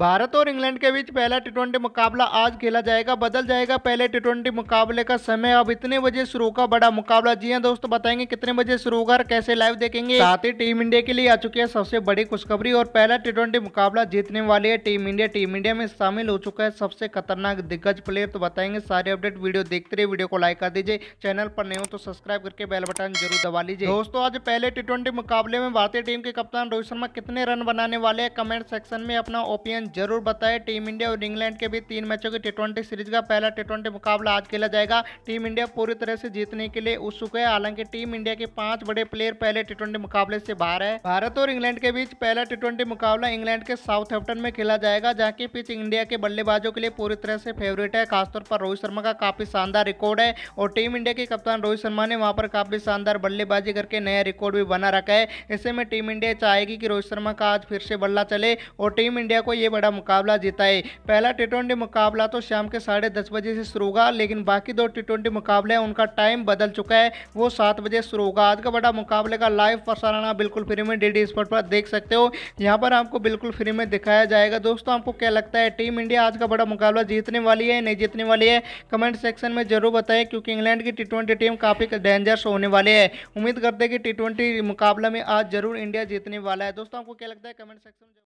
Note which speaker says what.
Speaker 1: भारत और इंग्लैंड के बीच पहला टी मुकाबला आज खेला जाएगा बदल जाएगा पहले टी मुकाबले का समय अब इतने बजे शुरू होगा बड़ा मुकाबला जी हाँ दोस्तों बताएंगे कितने बजे शुरू होगा और कैसे लाइव देखेंगे साथ ही टीम इंडिया के लिए आ चुकी है सबसे बड़ी खुशखबरी और पहला टी मुकाबला जीतने वाली है टीम इंडिया टीम इंडिया में शामिल हो चुका है सबसे खतरनाक दिग्गज प्लेयर तो बताएंगे सारे अपडेट वीडियो देखते रहे वीडियो को लाइक कर दीजिए चैनल पर नहीं हो तो सब्सक्राइब करके बेल बटन जरूर दबा लीजिए दोस्तों आज पहले टी मुकाबले में भारतीय टीम के कप्तान रोहित शर्मा कितने रन बनाने वाले हैं कमेंट सेक्शन में अपना ओपिनियन कमेंट जरूर बताएं टीम इंडिया और इंग्लैंड के भी तीन मैचों की टी सीरीज का पहला टी मुकाबला आज खेला जाएगा टीम इंडिया पूरी तरह से जीतने के लिए उत्सुक है हालांकि टीम इंडिया के पांच बड़े प्लेयर पहले टी मुकाबले से बाहर है भारत और इंग्लैंड के बीच पहला टी मुकाबला इंग्लैंड के साउथहैम्पटन में खेला जाएगा जहाँ की पिच इंडिया के बल्लेबाजों के लिए पूरी तरह से फेवरेट है खासतौर पर रोहित शर्मा का काफी शानदार रिकॉर्ड है और टीम इंडिया के कप्तान रोहित शर्मा ने वहां पर काफी शानदार बल्लेबाजी करके नया रिकॉर्ड भी बना रखा है ऐसे में टीम इंडिया चाहेगी कि रोहित शर्मा का आज फिर से बल्ला चले और टीम इंडिया को ये बड़ा मुकाबला जीता है पहला टी मुकाबला तो शाम के साढ़े दस बजे से शुरू होगा लेकिन बाकी दो टी ट्वेंटी मुकाबले उनका टाइम बदल चुका है वो सात बजे शुरू होगा आज का बड़ा मुकाबले का लाइव प्रसारण आप बिल्कुल फ्री में डी स्पोर्ट पर देख सकते हो यहाँ पर आपको बिल्कुल फ्री में दिखाया जाएगा दोस्तों आपको क्या लगता है टीम इंडिया आज का बड़ा मुकाबला जीतने वाली है नहीं जीतने वाली है कमेंट सेक्शन में जरूर बताएं क्योंकि इंग्लैंड की टी टीम काफ़ी डेंजरस होने वाली है उम्मीद करते हैं कि टी मुकाबला में आज जरूर इंडिया जीतने वाला है दोस्तों आपको क्या लगता है कमेंट सेक्शन में